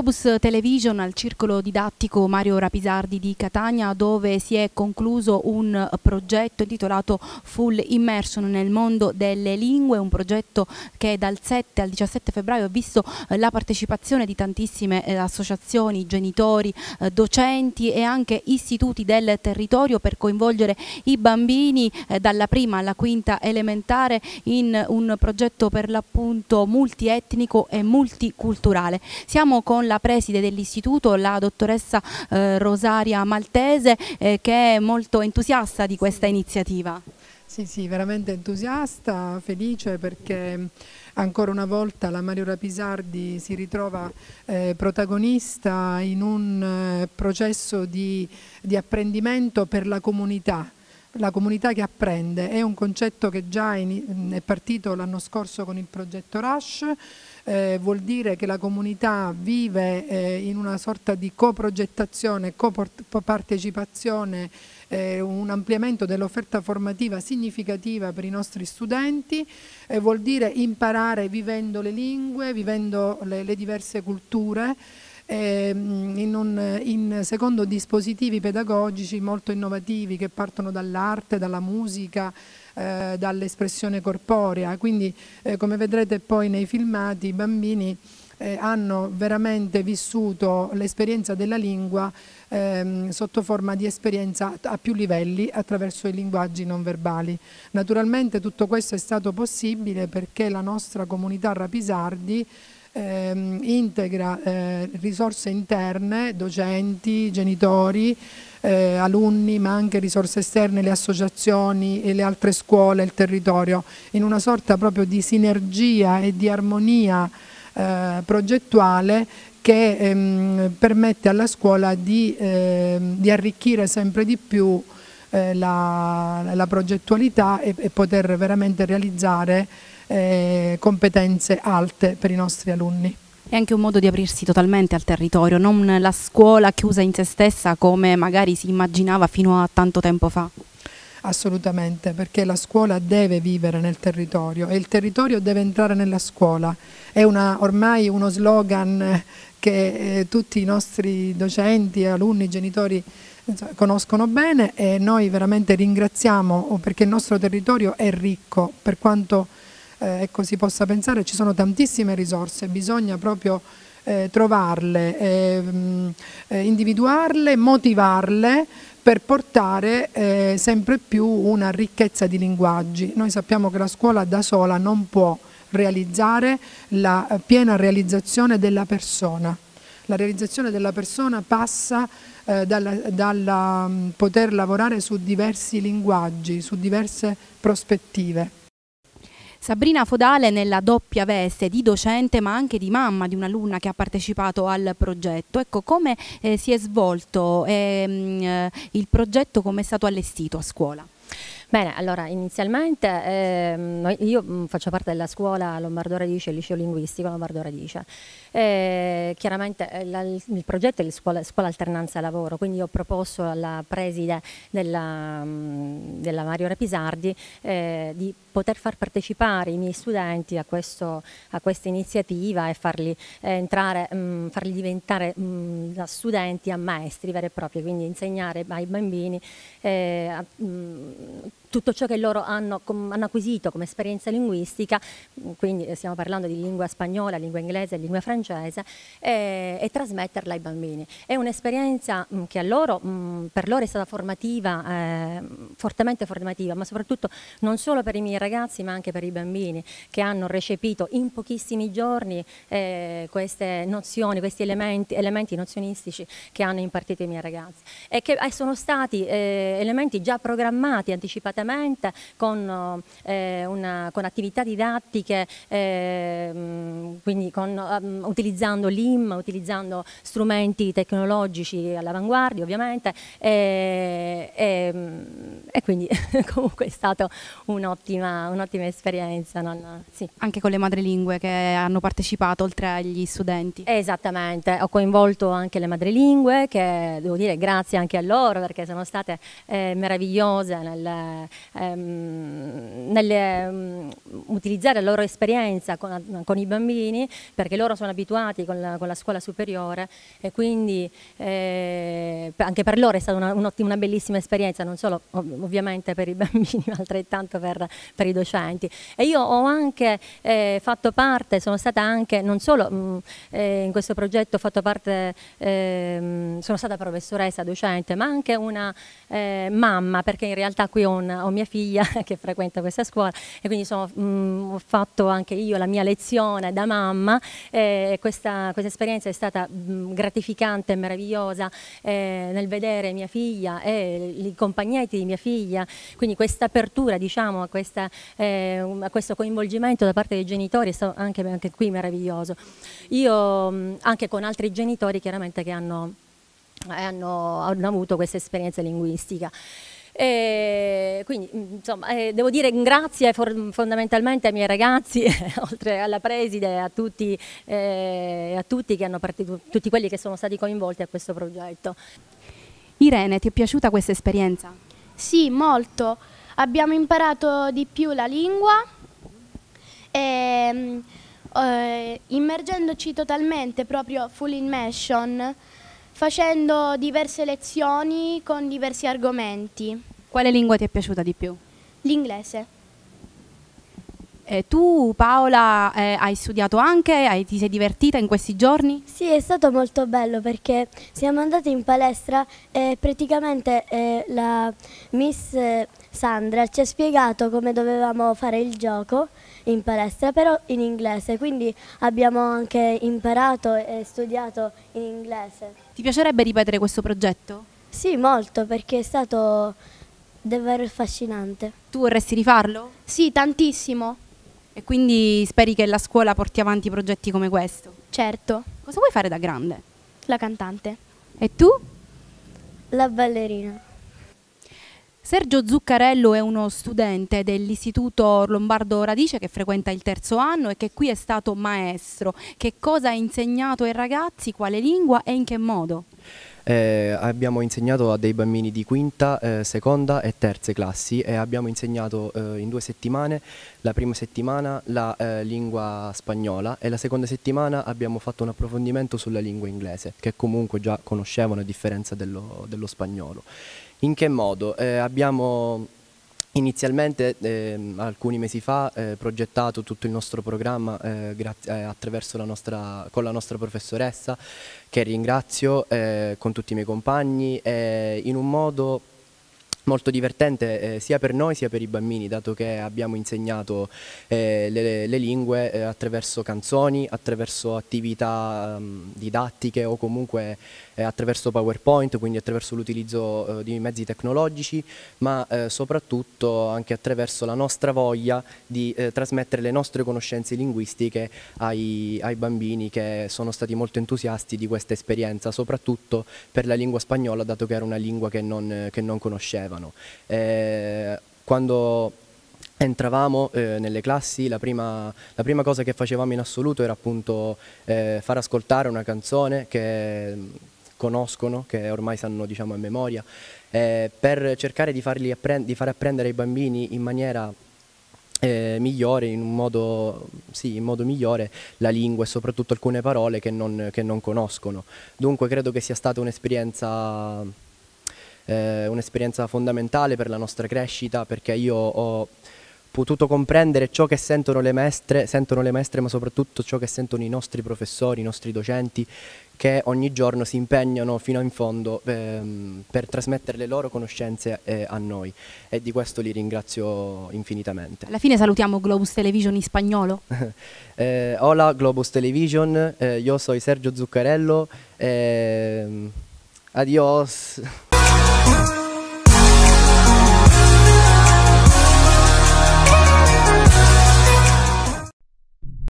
Globus Television al circolo didattico Mario Rapisardi di Catania dove si è concluso un progetto intitolato Full Immersion nel mondo delle lingue, un progetto che dal 7 al 17 febbraio ha visto eh, la partecipazione di tantissime eh, associazioni, genitori, eh, docenti e anche istituti del territorio per coinvolgere i bambini dalla prima alla quinta elementare in un progetto per l'appunto multietnico e multiculturale. Siamo con la preside dell'istituto, la dottoressa eh, Rosaria Maltese, eh, che è molto entusiasta di questa iniziativa. Sì, sì, veramente entusiasta, felice perché ancora una volta la Mario Rapisardi si ritrova eh, protagonista in un eh, processo di, di apprendimento per la comunità la comunità che apprende è un concetto che già è partito l'anno scorso con il progetto RASH, eh, vuol dire che la comunità vive eh, in una sorta di coprogettazione, copartecipazione, eh, un ampliamento dell'offerta formativa significativa per i nostri studenti, eh, vuol dire imparare vivendo le lingue, vivendo le, le diverse culture, Ehm, in, un, in, secondo dispositivi pedagogici molto innovativi che partono dall'arte, dalla musica, eh, dall'espressione corporea. Quindi eh, come vedrete poi nei filmati i bambini eh, hanno veramente vissuto l'esperienza della lingua ehm, sotto forma di esperienza a più livelli attraverso i linguaggi non verbali. Naturalmente tutto questo è stato possibile perché la nostra comunità Rapisardi ehm, integra eh, risorse interne, docenti, genitori, eh, alunni, ma anche risorse esterne, le associazioni e le altre scuole, il territorio, in una sorta proprio di sinergia e di armonia eh, progettuale che ehm, permette alla scuola di, ehm, di, arricchire sempre di più eh, la, la, progettualità e, e poter veramente realizzare eh, competenze alte per i nostri alunni. È anche un modo di aprirsi totalmente al territorio, non la scuola chiusa in se stessa come magari si immaginava fino a tanto tempo fa. Assolutamente, perché la scuola deve vivere nel territorio e il territorio deve entrare nella scuola. È una, ormai uno slogan che eh, tutti i nostri docenti, alunni, genitori insomma, conoscono bene e noi veramente ringraziamo perché il nostro territorio è ricco per quanto eh, ecco, si possa pensare, ci sono tantissime risorse, bisogna proprio eh, trovarle, ehm, eh, individuarle, motivarle per portare eh, sempre più una ricchezza di linguaggi. Noi sappiamo che la scuola da sola non può realizzare la eh, piena realizzazione della persona. La realizzazione della persona passa eh, dal mm, poter lavorare su diversi linguaggi, su diverse prospettive. Sabrina Fodale nella doppia veste di docente ma anche di mamma di un'alunna che ha partecipato al progetto. Ecco, come eh, si è svolto ehm, eh, il progetto, come è stato allestito a scuola? Bene, allora inizialmente eh, io mm, faccio parte della scuola Lombardo Radice, il liceo linguistico Lombardo Radice. Eh, chiaramente eh, la, il progetto è la scuola, scuola, alternanza lavoro, quindi ho proposto alla preside della, mm, della Mario Rapisardi eh, di poter far partecipare i miei studenti a, questo, a questa iniziativa e farli, eh, entrare, mh, mm, farli diventare mh, mm, da studenti a maestri veri e propri, quindi insegnare ai bambini eh, a, mh, mm, tutto ciò che loro hanno, hanno, acquisito come esperienza linguistica, mm, quindi eh, stiamo parlando di lingua spagnola, lingua inglese, lingua francese, e, eh, e trasmetterla ai bambini. È un'esperienza mm, che loro, mm, per loro è stata formativa, eh, fortemente formativa, ma soprattutto non solo per i miei ragazzi, ma anche per i bambini che hanno recepito in pochissimi giorni eh, queste nozioni, questi elementi, elementi, nozionistici che hanno impartito i miei ragazzi e che sono stati eh, elementi già programmati anticipati concretamente con, eh, una, con attività didattiche, eh, quindi con, um, utilizzando l'IM, utilizzando strumenti tecnologici all'avanguardia ovviamente e, e, ehm, e quindi comunque è stata un'ottima un esperienza. Non, sì. Anche con le madrelingue che hanno partecipato oltre agli studenti. Esattamente, ho coinvolto anche le madrelingue che devo dire grazie anche a loro perché sono state eh, meravigliose nel, ehm, nelle, um, utilizzare la loro esperienza con, con, i bambini perché loro sono abituati con la, con la scuola superiore e quindi eh, anche per loro è stata una, un, una, bellissima esperienza, non solo ov ovviamente per i bambini ma altrettanto per, per, i docenti. E io ho anche eh, fatto parte, sono stata anche, non solo mh, mm, eh, in questo progetto ho fatto parte, ehm, sono stata professoressa, docente, ma anche una eh, mamma perché in realtà qui ho un ho mia figlia che frequenta questa scuola e quindi sono, mh, mm, ho fatto anche io la mia lezione da mamma eh, questa, questa, esperienza è stata mh, mm, gratificante e meravigliosa eh, nel vedere mia figlia e i compagnetti di mia figlia, quindi questa apertura diciamo, a, questa, eh, a, questo coinvolgimento da parte dei genitori è stato anche, anche qui meraviglioso. Io mh, mm, anche con altri genitori chiaramente che hanno hanno, hanno, avuto questa esperienza linguistica. E eh, quindi mm, insomma, eh, devo dire grazie fondamentalmente ai miei ragazzi, oltre alla preside, a tutti, eh, a tutti, che hanno tutti quelli che sono stati coinvolti a questo progetto. Irene, ti è piaciuta questa esperienza? Sì, molto. Abbiamo imparato di più la lingua e, ehm, eh, immergendoci totalmente proprio full immersion facendo diverse lezioni con diversi argomenti. Quale lingua ti è piaciuta di più? L'inglese. Eh, tu Paola eh, hai studiato anche, hai, ti sei divertita in questi giorni? Sì, è stato molto bello perché siamo andati in palestra e praticamente eh, la Miss eh, Sandra ci ha spiegato come dovevamo fare il gioco in palestra, però in inglese, quindi abbiamo anche imparato e studiato in inglese. Ti piacerebbe ripetere questo progetto? Sì, molto, perché è stato davvero affascinante. Tu vorresti rifarlo? Sì, tantissimo. E quindi speri che la scuola porti avanti progetti come questo? Certo. Cosa vuoi fare da grande? La cantante. E tu? La ballerina. Sergio Zuccarello è uno studente dell'Istituto Lombardo Radice che frequenta il terzo anno e che qui è stato maestro. Che cosa ha insegnato ai ragazzi, quale lingua e in che modo? Eh, abbiamo insegnato a dei bambini di quinta, eh, seconda e terze classi e abbiamo insegnato eh, in due settimane, la prima settimana la eh, lingua spagnola e la seconda settimana abbiamo fatto un approfondimento sulla lingua inglese che comunque già conoscevano a differenza dello, dello spagnolo. In che modo? Eh, abbiamo Inizialmente eh, alcuni mesi fa eh, progettato tutto il nostro programma eh, eh la nostra, con la nostra professoressa che ringrazio eh, con tutti i miei compagni eh, in un modo molto divertente eh, sia per noi sia per i bambini, dato che abbiamo insegnato eh, le, le, lingue eh, attraverso canzoni, attraverso attività um, didattiche o comunque eh, attraverso PowerPoint, quindi attraverso l'utilizzo eh, di mezzi tecnologici, ma eh, soprattutto anche attraverso la nostra voglia di trasmettere le nostre conoscenze linguistiche ai, ai bambini che sono stati molto entusiasti di questa esperienza, soprattutto per la lingua spagnola, dato che era una lingua che non, che non conosceva facevano. Eh, quando entravamo eh, nelle classi, la prima, la prima, cosa che facevamo in assoluto era appunto eh, far ascoltare una canzone che mm, conoscono, che ormai sanno diciamo, a memoria, eh, per cercare di, farli apprend- di far apprendere ai bambini in maniera eh, migliore, in un modo, sì, in modo, migliore la lingua e soprattutto alcune parole che non, che non conoscono. Dunque credo che sia stata un'esperienza eh, un'esperienza fondamentale per la nostra crescita perché io ho potuto comprendere ciò che sentono le maestre, sentono le maestre ma soprattutto ciò che sentono i nostri professori, i nostri docenti che ogni giorno si impegnano fino in fondo ehm, per trasmettere le loro conoscenze eh, a noi e di questo li ringrazio infinitamente. Alla fine salutiamo Globus Television in spagnolo. eh, hola Globus Television, eh, io sono Sergio Zuccarello, ehm, adios.